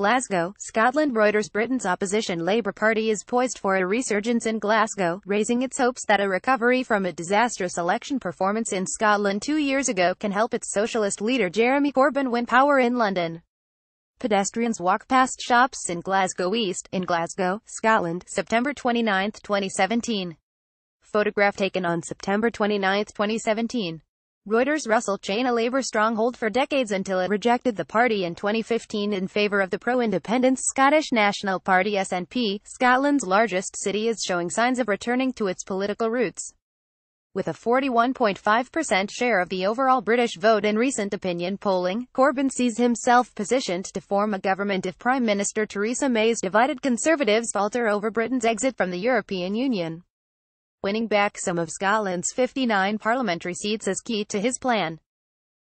Glasgow, Scotland Reuters Britain's opposition Labour Party is poised for a resurgence in Glasgow, raising its hopes that a recovery from a disastrous election performance in Scotland two years ago can help its socialist leader Jeremy Corbyn win power in London. Pedestrians walk past shops in Glasgow East, in Glasgow, Scotland, September 29, 2017. Photograph taken on September 29, 2017. Reuters Russell chain a labor stronghold for decades until it rejected the party in 2015 in favour of the pro-independence Scottish National Party SNP. Scotland's largest city is showing signs of returning to its political roots. With a 41.5% share of the overall British vote in recent opinion polling, Corbyn sees himself positioned to form a government if Prime Minister Theresa May's divided Conservatives falter over Britain's exit from the European Union winning back some of Scotland's 59 parliamentary seats is key to his plan.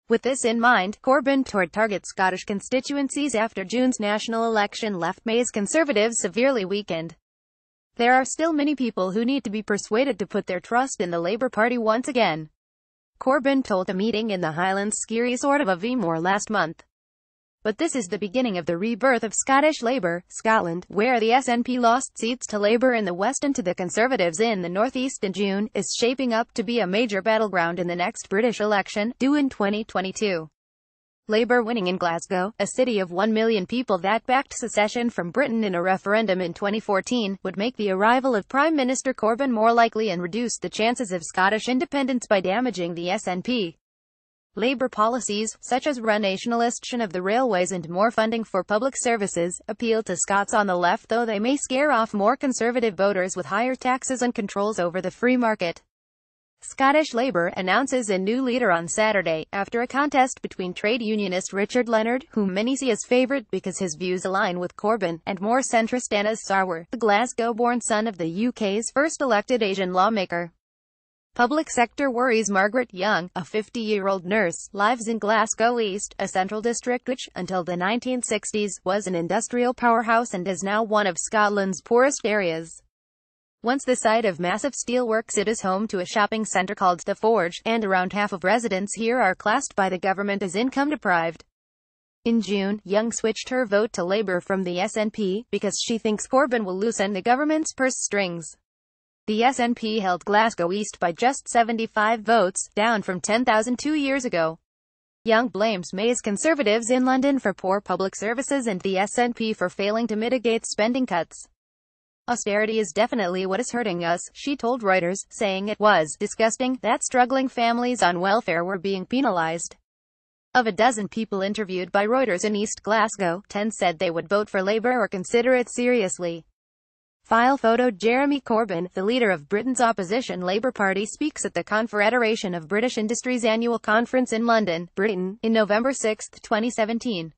With this in mind, Corbyn toured target Scottish constituencies after June's national election left May's Conservatives severely weakened. There are still many people who need to be persuaded to put their trust in the Labour Party once again. Corbyn told a meeting in the Highlands ski sort of a V last month. But this is the beginning of the rebirth of Scottish Labour, Scotland, where the SNP lost seats to Labour in the West and to the Conservatives in the northeast in June, is shaping up to be a major battleground in the next British election, due in 2022. Labour winning in Glasgow, a city of 1 million people that backed secession from Britain in a referendum in 2014, would make the arrival of Prime Minister Corbyn more likely and reduce the chances of Scottish independence by damaging the SNP. Labor policies, such as renationalisation of the railways and more funding for public services, appeal to Scots on the left though they may scare off more conservative voters with higher taxes and controls over the free market. Scottish Labour announces a new leader on Saturday, after a contest between trade unionist Richard Leonard, whom many see as favourite because his views align with Corbyn, and more centrist Anna Sarwar, the Glasgow-born son of the UK's first elected Asian lawmaker. Public sector worries Margaret Young, a 50-year-old nurse, lives in Glasgow East, a central district which, until the 1960s, was an industrial powerhouse and is now one of Scotland's poorest areas. Once the site of massive steelworks it is home to a shopping centre called The Forge, and around half of residents here are classed by the government as income deprived. In June, Young switched her vote to Labour from the SNP, because she thinks Corbyn will loosen the government's purse strings. The SNP held Glasgow East by just 75 votes, down from 10,000 two years ago. Young blames May's Conservatives in London for poor public services and the SNP for failing to mitigate spending cuts. Austerity is definitely what is hurting us, she told Reuters, saying it was disgusting that struggling families on welfare were being penalized. Of a dozen people interviewed by Reuters in East Glasgow, 10 said they would vote for Labour or consider it seriously. File photo Jeremy Corbyn, the leader of Britain's opposition Labour Party speaks at the Confederation of British Industries annual conference in London, Britain, in November 6, 2017.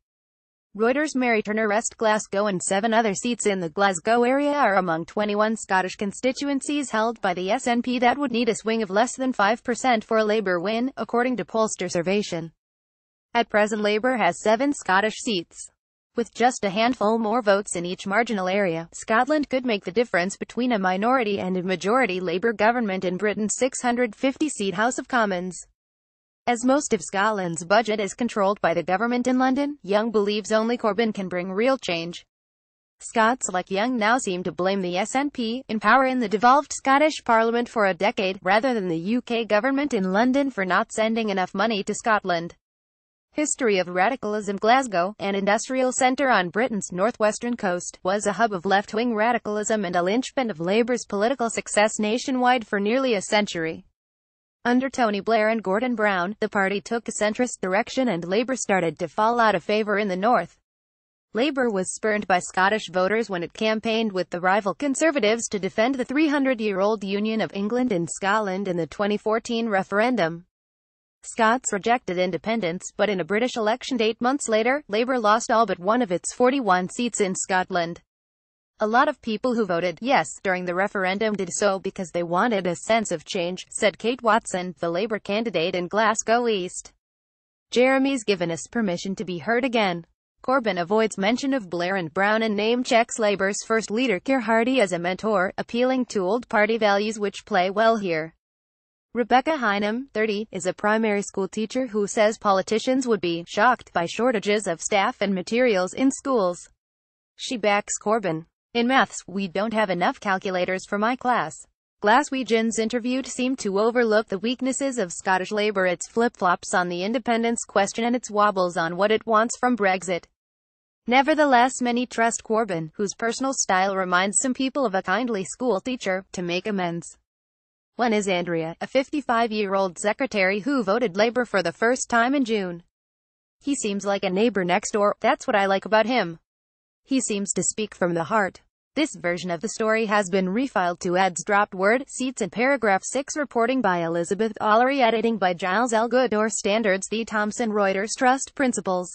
Reuters Mary Turner West Glasgow and seven other seats in the Glasgow area are among 21 Scottish constituencies held by the SNP that would need a swing of less than 5% for a Labour win, according to pollster Servation. At present Labour has seven Scottish seats. With just a handful more votes in each marginal area, Scotland could make the difference between a minority and a majority Labour government in Britain's 650-seat House of Commons. As most of Scotland's budget is controlled by the government in London, Young believes only Corbyn can bring real change. Scots like Young now seem to blame the SNP, in power in the devolved Scottish Parliament for a decade, rather than the UK government in London for not sending enough money to Scotland. History of Radicalism Glasgow, an industrial centre on Britain's northwestern coast, was a hub of left-wing radicalism and a linchpin of Labour's political success nationwide for nearly a century. Under Tony Blair and Gordon Brown, the party took a centrist direction and Labour started to fall out of favour in the north. Labour was spurned by Scottish voters when it campaigned with the rival Conservatives to defend the 300-year-old Union of England and Scotland in the 2014 referendum. Scots rejected independence, but in a British election eight months later, Labour lost all but one of its 41 seats in Scotland. A lot of people who voted yes during the referendum did so because they wanted a sense of change, said Kate Watson, the Labour candidate in Glasgow East. Jeremy's given us permission to be heard again. Corbyn avoids mention of Blair and Brown and name checks Labour's first leader Keir Hardie as a mentor, appealing to old party values which play well here. Rebecca Heinem, 30, is a primary school teacher who says politicians would be shocked by shortages of staff and materials in schools. She backs Corbyn. In maths, we don't have enough calculators for my class. Glaswegians interviewed seemed to overlook the weaknesses of Scottish Labour its flip-flops on the independence question and its wobbles on what it wants from Brexit. Nevertheless many trust Corbyn, whose personal style reminds some people of a kindly school teacher, to make amends. One is Andrea, a 55-year-old secretary who voted Labour for the first time in June. He seems like a neighbor next door, that's what I like about him. He seems to speak from the heart. This version of the story has been refiled to ads dropped word, seats and paragraph 6 reporting by Elizabeth Ollery editing by Giles Elgood or standards The Thomson Reuters Trust Principles